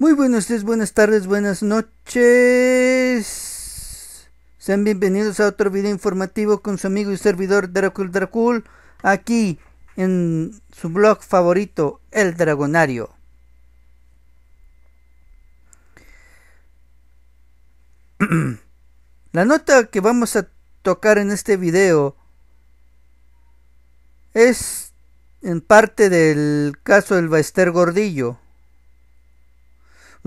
Muy buenos días, buenas tardes, buenas noches. Sean bienvenidos a otro video informativo con su amigo y servidor Dracul Dracul, aquí en su blog favorito, El Dragonario. La nota que vamos a tocar en este video es en parte del caso del Baester Gordillo.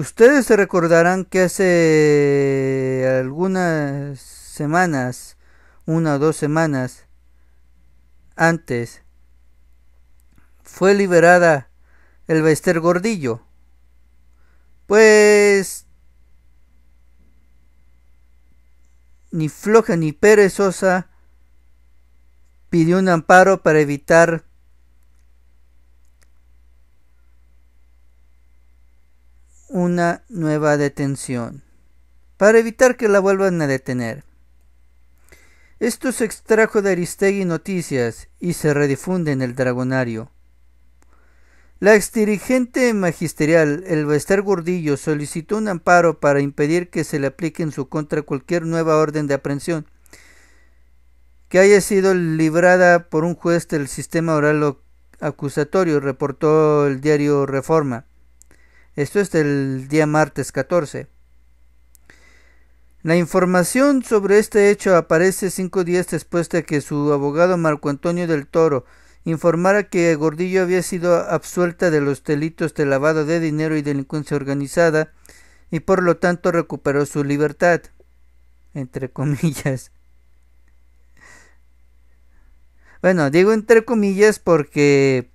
Ustedes se recordarán que hace algunas semanas, una o dos semanas antes, fue liberada el Bester Gordillo. Pues ni floja ni perezosa pidió un amparo para evitar una nueva detención, para evitar que la vuelvan a detener. Esto se extrajo de Aristegui Noticias y se redifunde en el Dragonario. La exdirigente magisterial bester Gordillo solicitó un amparo para impedir que se le aplique en su contra cualquier nueva orden de aprehensión que haya sido librada por un juez del sistema oral acusatorio, reportó el diario Reforma. Esto es del día martes 14. La información sobre este hecho aparece cinco días después de que su abogado Marco Antonio del Toro informara que Gordillo había sido absuelta de los delitos de lavado de dinero y delincuencia organizada y por lo tanto recuperó su libertad. Entre comillas. Bueno, digo entre comillas porque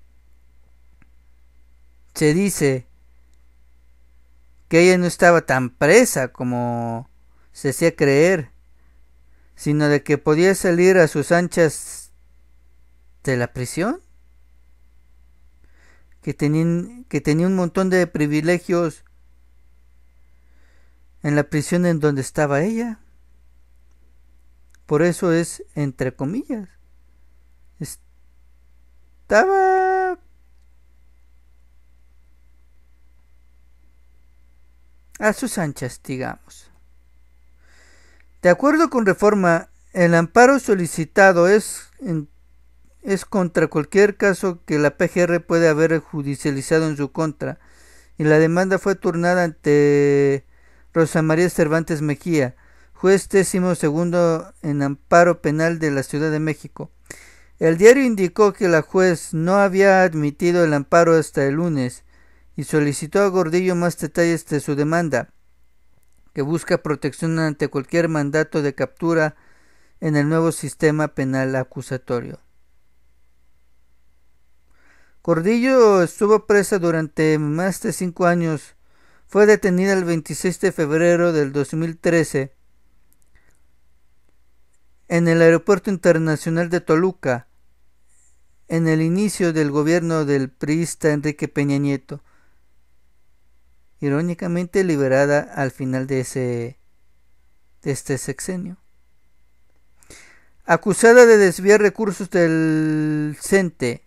se dice que ella no estaba tan presa como se hacía creer, sino de que podía salir a sus anchas de la prisión, que, tenían, que tenía un montón de privilegios en la prisión en donde estaba ella. Por eso es entre comillas. Estaba a sus anchas, digamos. De acuerdo con reforma, el amparo solicitado es, es contra cualquier caso que la PGR puede haber judicializado en su contra, y la demanda fue turnada ante Rosa María Cervantes Mejía, juez décimo segundo en amparo penal de la Ciudad de México. El diario indicó que la juez no había admitido el amparo hasta el lunes, y solicitó a Gordillo más detalles de su demanda, que busca protección ante cualquier mandato de captura en el nuevo sistema penal acusatorio. Gordillo estuvo presa durante más de cinco años. Fue detenida el 26 de febrero del 2013 en el Aeropuerto Internacional de Toluca, en el inicio del gobierno del priista Enrique Peña Nieto irónicamente liberada al final de, ese, de este sexenio. Acusada de desviar recursos del CENTE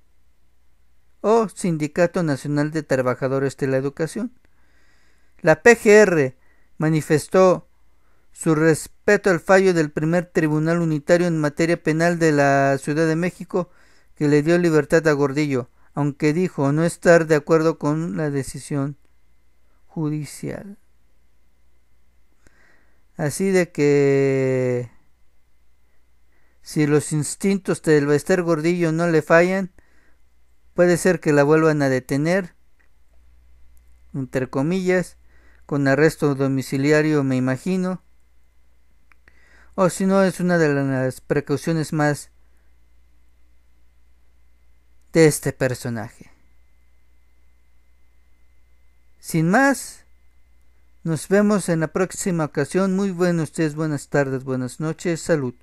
o Sindicato Nacional de Trabajadores de la Educación. La PGR manifestó su respeto al fallo del primer tribunal unitario en materia penal de la Ciudad de México que le dio libertad a Gordillo, aunque dijo no estar de acuerdo con la decisión judicial. Así de que si los instintos del Bester Gordillo no le fallan, puede ser que la vuelvan a detener, entre comillas, con arresto domiciliario me imagino, o si no es una de las precauciones más de este personaje. Sin más, nos vemos en la próxima ocasión. Muy buenos días, buenas tardes, buenas noches, salud.